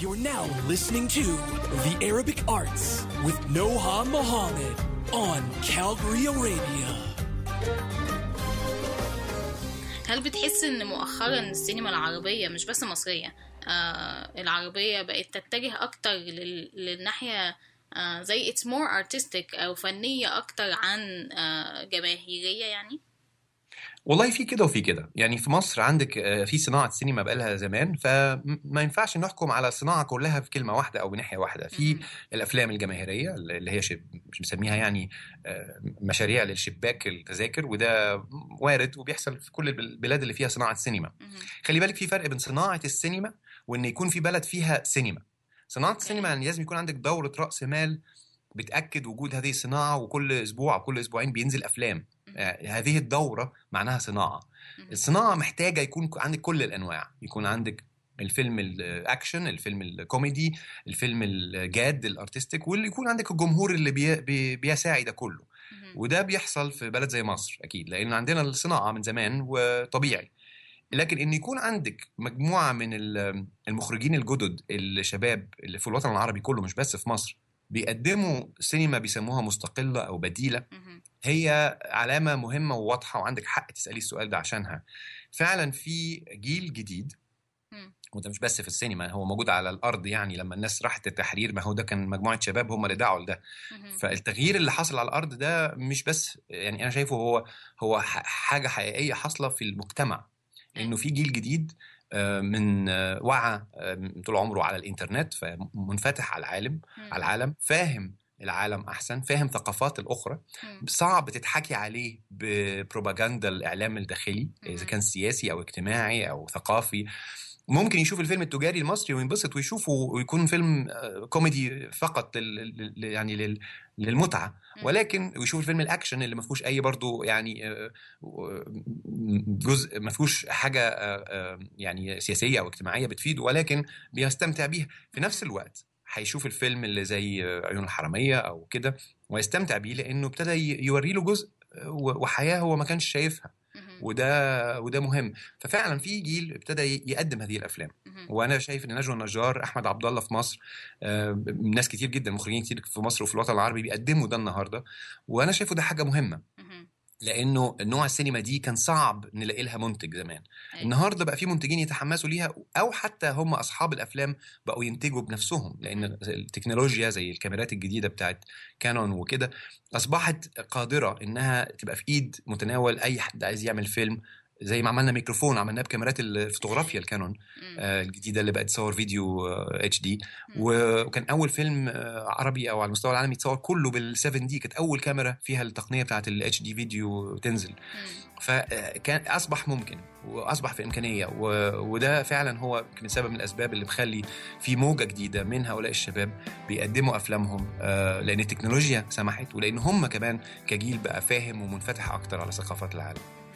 You're now listening to The Arabic Arts with Noha Mohammed on Calgary Arabia. هل بتحس ان مؤخرا السينما العربية مش بس مصرية آه العربية بقت تتجه اكتر لل... للناحية آه زي it's more artistic او فنية اكتر عن آه جماهيرية يعني؟ والله في كده وفي كده يعني في مصر عندك آه، في صناعه سينما بقالها زمان فما ينفعش نحكم على الصناعه كلها في كلمه واحده او بناحيه واحده في الافلام الجماهيريه اللي هي شب... بنسميها يعني آه، مشاريع للشباك التذاكر وده وارد وبيحصل في كل البلاد اللي فيها صناعه سينما خلي بالك في فرق بين صناعه السينما وان يكون في بلد فيها سينما صناعه السينما يعني لازم يكون عندك دوره راس مال بتاكد وجود هذه الصناعه وكل اسبوع او كل اسبوعين بينزل افلام آه، هذه الدوره معناها صناعه الصناعه محتاجه يكون عندك كل الانواع يكون عندك الفيلم الاكشن الفيلم الكوميدي الفيلم الجاد الارتستيك واللي يكون عندك الجمهور اللي بي بي بيساعي ده كله وده بيحصل في بلد زي مصر اكيد لان عندنا الصناعه من زمان وطبيعي لكن ان يكون عندك مجموعه من المخرجين الجدد الشباب اللي في الوطن العربي كله مش بس في مصر بيقدموا سينما بيسموها مستقله او بديله هي علامه مهمه وواضحه وعندك حق تسالي السؤال ده عشانها فعلا في جيل جديد وده مش بس في السينما هو موجود على الارض يعني لما الناس راحت التحرير ما هو ده كان مجموعه شباب هم اللي دعوا لده فالتغيير اللي حصل على الارض ده مش بس يعني انا شايفه هو هو حاجه حقيقيه حاصله في المجتمع انه في جيل جديد آه، من آه، وعى آه، طول عمره على الانترنت فمنفتح على العالم على العالم فاهم العالم احسن فاهم ثقافات الاخرى صعب تتحكي عليه ببروباجندا الاعلام الداخلي اذا كان سياسي او اجتماعي او ثقافي ممكن يشوف الفيلم التجاري المصري وينبسط ويشوفه ويكون فيلم آه، كوميدي فقط لل يعني لل للمتعه ولكن ويشوف الفيلم الاكشن اللي ما فيهوش اي برضه يعني آه، جزء ما فيهوش حاجه آه، يعني سياسيه او اجتماعيه بتفيده ولكن بيستمتع بيها في نفس الوقت هيشوف الفيلم اللي زي عيون الحراميه او كده ويستمتع بيه لانه ابتدى يوري له جزء وحياه هو ما كانش شايفها وده وده مهم ففعلا في جيل ابتدى يقدم هذه الافلام وانا شايف ان نجوى النجار احمد عبد الله في مصر آه، ناس كتير جدا مخرجين كتير في مصر وفي الوطن العربي بيقدموا ده النهارده وانا شايفه ده حاجه مهمه لانه نوع السينما دي كان صعب نلاقي لها منتج زمان أيوة. النهارده بقى في منتجين يتحمسوا ليها او حتى هم اصحاب الافلام بقوا ينتجوا بنفسهم لان التكنولوجيا زي الكاميرات الجديده بتاعت كانون وكده اصبحت قادره انها تبقى في ايد متناول اي حد عايز يعمل فيلم زي ما عملنا ميكروفون عملناه بكاميرات الفوتوغرافيا الكانون آه الجديده اللي بقت تصور فيديو اتش آه دي وكان اول فيلم آه عربي او على المستوى العالمي يتصور كله بال7 دي كانت اول كاميرا فيها التقنيه بتاعه الاتش دي فيديو تنزل فكان آه، اصبح ممكن واصبح في امكانيه وده فعلا هو يمكن سبب من الاسباب اللي مخلي في موجه جديده من هؤلاء الشباب بيقدموا افلامهم آه، لان التكنولوجيا سمحت ولان هم كمان كجيل بقى فاهم ومنفتح اكتر على ثقافات العالم